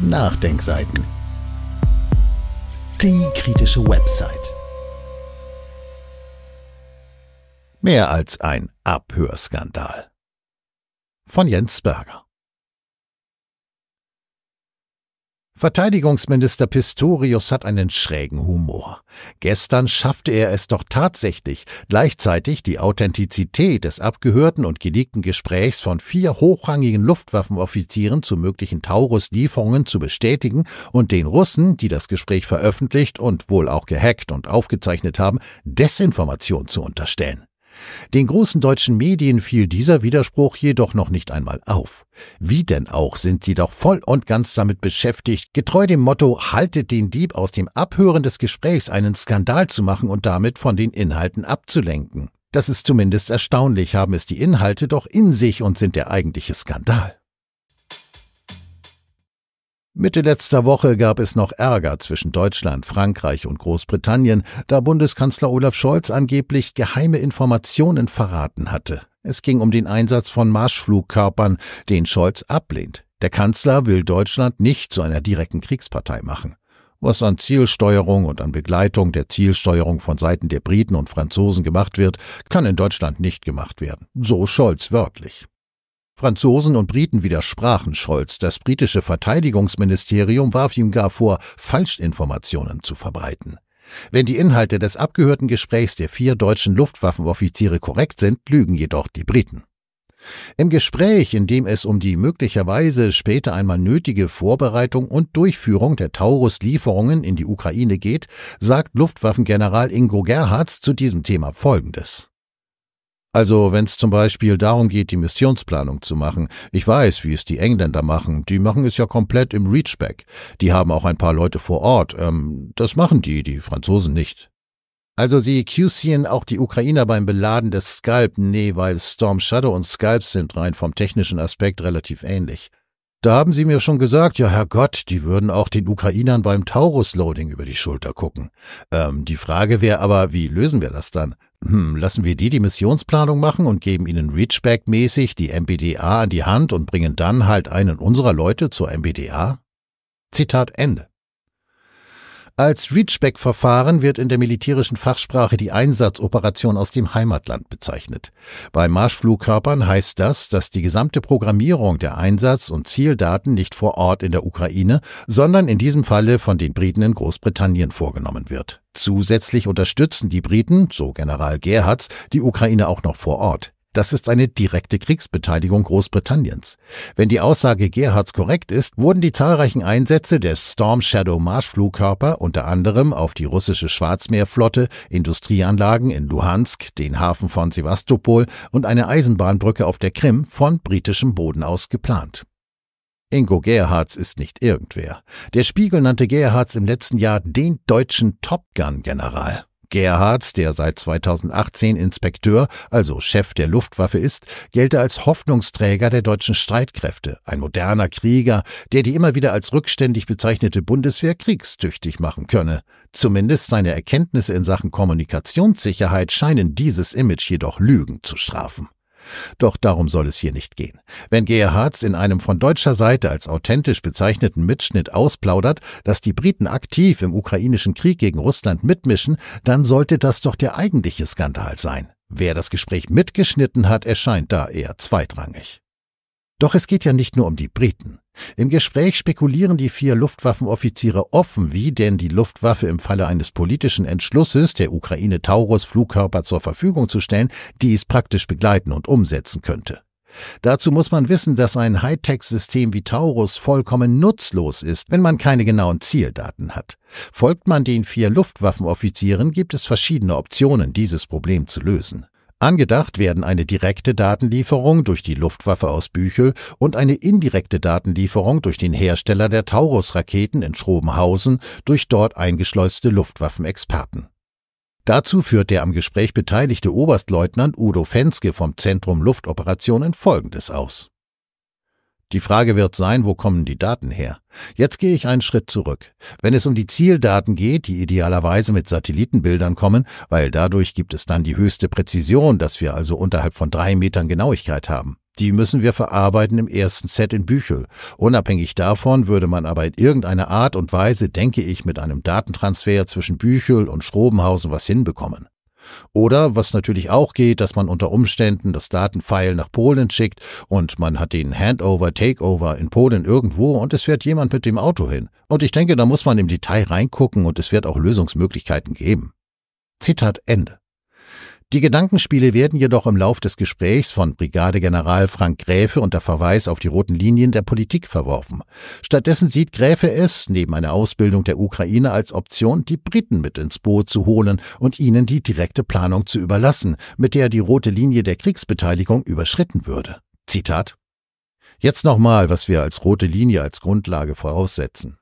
Nachdenkseiten. Die kritische Website. Mehr als ein Abhörskandal. Von Jens Berger. Verteidigungsminister Pistorius hat einen schrägen Humor. Gestern schaffte er es doch tatsächlich, gleichzeitig die Authentizität des abgehörten und geleakten Gesprächs von vier hochrangigen Luftwaffenoffizieren zu möglichen Taurus-Lieferungen zu bestätigen und den Russen, die das Gespräch veröffentlicht und wohl auch gehackt und aufgezeichnet haben, Desinformation zu unterstellen. Den großen deutschen Medien fiel dieser Widerspruch jedoch noch nicht einmal auf. Wie denn auch sind sie doch voll und ganz damit beschäftigt, getreu dem Motto haltet den Dieb aus dem Abhören des Gesprächs einen Skandal zu machen und damit von den Inhalten abzulenken. Das ist zumindest erstaunlich, haben es die Inhalte doch in sich und sind der eigentliche Skandal. Mitte letzter Woche gab es noch Ärger zwischen Deutschland, Frankreich und Großbritannien, da Bundeskanzler Olaf Scholz angeblich geheime Informationen verraten hatte. Es ging um den Einsatz von Marschflugkörpern, den Scholz ablehnt. Der Kanzler will Deutschland nicht zu einer direkten Kriegspartei machen. Was an Zielsteuerung und an Begleitung der Zielsteuerung von Seiten der Briten und Franzosen gemacht wird, kann in Deutschland nicht gemacht werden. So Scholz wörtlich. Franzosen und Briten widersprachen Scholz. Das britische Verteidigungsministerium warf ihm gar vor, Falschinformationen zu verbreiten. Wenn die Inhalte des abgehörten Gesprächs der vier deutschen Luftwaffenoffiziere korrekt sind, lügen jedoch die Briten. Im Gespräch, in dem es um die möglicherweise später einmal nötige Vorbereitung und Durchführung der Taurus-Lieferungen in die Ukraine geht, sagt Luftwaffengeneral Ingo Gerhards zu diesem Thema Folgendes. Also wenn es zum Beispiel darum geht, die Missionsplanung zu machen. Ich weiß, wie es die Engländer machen. Die machen es ja komplett im Reachback. Die haben auch ein paar Leute vor Ort. Ähm, das machen die, die Franzosen nicht. Also sie QCen auch die Ukrainer beim Beladen des Scalp? Nee, weil Storm Shadow und Scalp sind rein vom technischen Aspekt relativ ähnlich. Da haben Sie mir schon gesagt, ja Herrgott, die würden auch den Ukrainern beim Taurus-Loading über die Schulter gucken. Ähm, die Frage wäre aber, wie lösen wir das dann? Hm, lassen wir die die Missionsplanung machen und geben ihnen Reachback-mäßig die MBDA an die Hand und bringen dann halt einen unserer Leute zur MBDA? Zitat Ende. Als Reachback-Verfahren wird in der militärischen Fachsprache die Einsatzoperation aus dem Heimatland bezeichnet. Bei Marschflugkörpern heißt das, dass die gesamte Programmierung der Einsatz- und Zieldaten nicht vor Ort in der Ukraine, sondern in diesem Falle von den Briten in Großbritannien vorgenommen wird. Zusätzlich unterstützen die Briten, so General Gerhards, die Ukraine auch noch vor Ort. Das ist eine direkte Kriegsbeteiligung Großbritanniens. Wenn die Aussage Gerhards korrekt ist, wurden die zahlreichen Einsätze der Storm Shadow Marschflugkörper unter anderem auf die russische Schwarzmeerflotte, Industrieanlagen in Luhansk, den Hafen von Sevastopol und eine Eisenbahnbrücke auf der Krim von britischem Boden aus geplant. Ingo Gerhards ist nicht irgendwer. Der Spiegel nannte Gerhards im letzten Jahr den deutschen Top Gun-General. Gerhards, der seit 2018 Inspekteur, also Chef der Luftwaffe ist, gelte als Hoffnungsträger der deutschen Streitkräfte, ein moderner Krieger, der die immer wieder als rückständig bezeichnete Bundeswehr kriegstüchtig machen könne. Zumindest seine Erkenntnisse in Sachen Kommunikationssicherheit scheinen dieses Image jedoch Lügen zu strafen. Doch darum soll es hier nicht gehen. Wenn Gerhards in einem von deutscher Seite als authentisch bezeichneten Mitschnitt ausplaudert, dass die Briten aktiv im ukrainischen Krieg gegen Russland mitmischen, dann sollte das doch der eigentliche Skandal sein. Wer das Gespräch mitgeschnitten hat, erscheint da eher zweitrangig. Doch es geht ja nicht nur um die Briten. Im Gespräch spekulieren die vier Luftwaffenoffiziere offen, wie denn die Luftwaffe im Falle eines politischen Entschlusses, der Ukraine Taurus Flugkörper zur Verfügung zu stellen, dies praktisch begleiten und umsetzen könnte. Dazu muss man wissen, dass ein Hightech-System wie Taurus vollkommen nutzlos ist, wenn man keine genauen Zieldaten hat. Folgt man den vier Luftwaffenoffizieren, gibt es verschiedene Optionen, dieses Problem zu lösen. Angedacht werden eine direkte Datenlieferung durch die Luftwaffe aus Büchel und eine indirekte Datenlieferung durch den Hersteller der Taurus-Raketen in Schrobenhausen durch dort eingeschleuste Luftwaffenexperten. Dazu führt der am Gespräch beteiligte Oberstleutnant Udo Fenske vom Zentrum Luftoperationen Folgendes aus. Die Frage wird sein, wo kommen die Daten her? Jetzt gehe ich einen Schritt zurück. Wenn es um die Zieldaten geht, die idealerweise mit Satellitenbildern kommen, weil dadurch gibt es dann die höchste Präzision, dass wir also unterhalb von drei Metern Genauigkeit haben. Die müssen wir verarbeiten im ersten Set in Büchel. Unabhängig davon würde man aber in irgendeiner Art und Weise, denke ich, mit einem Datentransfer zwischen Büchel und Schrobenhausen was hinbekommen. Oder, was natürlich auch geht, dass man unter Umständen das Datenfile nach Polen schickt und man hat den Handover, Takeover in Polen irgendwo und es fährt jemand mit dem Auto hin. Und ich denke, da muss man im Detail reingucken und es wird auch Lösungsmöglichkeiten geben. Zitat Ende. Die Gedankenspiele werden jedoch im Lauf des Gesprächs von Brigadegeneral Frank Gräfe unter Verweis auf die roten Linien der Politik verworfen. Stattdessen sieht Gräfe es, neben einer Ausbildung der Ukraine als Option, die Briten mit ins Boot zu holen und ihnen die direkte Planung zu überlassen, mit der die rote Linie der Kriegsbeteiligung überschritten würde. Zitat Jetzt nochmal, was wir als rote Linie als Grundlage voraussetzen.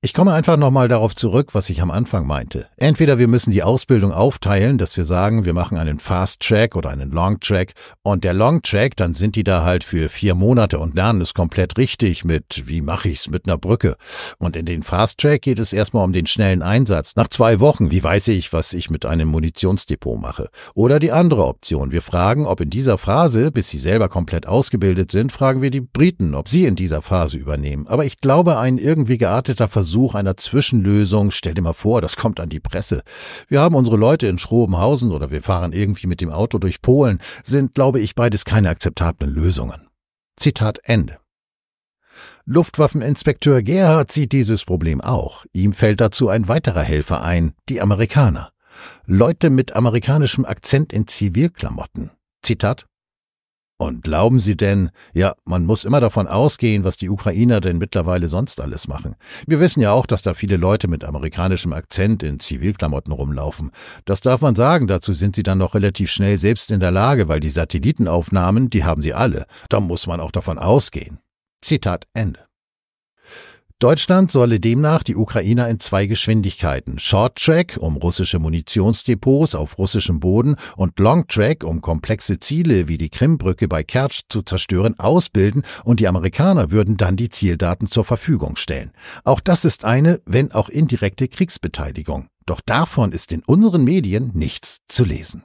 Ich komme einfach nochmal darauf zurück, was ich am Anfang meinte. Entweder wir müssen die Ausbildung aufteilen, dass wir sagen, wir machen einen Fast-Track oder einen Long-Track und der Long-Track, dann sind die da halt für vier Monate und lernen es komplett richtig mit, wie mache ich's mit einer Brücke. Und in den Fast-Track geht es erstmal um den schnellen Einsatz. Nach zwei Wochen, wie weiß ich, was ich mit einem Munitionsdepot mache. Oder die andere Option, wir fragen, ob in dieser Phase, bis sie selber komplett ausgebildet sind, fragen wir die Briten, ob sie in dieser Phase übernehmen. Aber ich glaube, ein irgendwie gearteter Versuch Versuch einer Zwischenlösung, stell dir mal vor, das kommt an die Presse. Wir haben unsere Leute in Schrobenhausen oder wir fahren irgendwie mit dem Auto durch Polen, sind, glaube ich, beides keine akzeptablen Lösungen. Zitat Ende. Luftwaffeninspekteur Gerhard sieht dieses Problem auch. Ihm fällt dazu ein weiterer Helfer ein, die Amerikaner. Leute mit amerikanischem Akzent in Zivilklamotten. Zitat und glauben Sie denn, ja, man muss immer davon ausgehen, was die Ukrainer denn mittlerweile sonst alles machen. Wir wissen ja auch, dass da viele Leute mit amerikanischem Akzent in Zivilklamotten rumlaufen. Das darf man sagen, dazu sind sie dann noch relativ schnell selbst in der Lage, weil die Satellitenaufnahmen, die haben sie alle. Da muss man auch davon ausgehen. Zitat Ende. Deutschland solle demnach die Ukrainer in zwei Geschwindigkeiten, Short Track, um russische Munitionsdepots auf russischem Boden und Long Track, um komplexe Ziele wie die Krimbrücke bei Kertsch zu zerstören, ausbilden und die Amerikaner würden dann die Zieldaten zur Verfügung stellen. Auch das ist eine, wenn auch indirekte Kriegsbeteiligung. Doch davon ist in unseren Medien nichts zu lesen.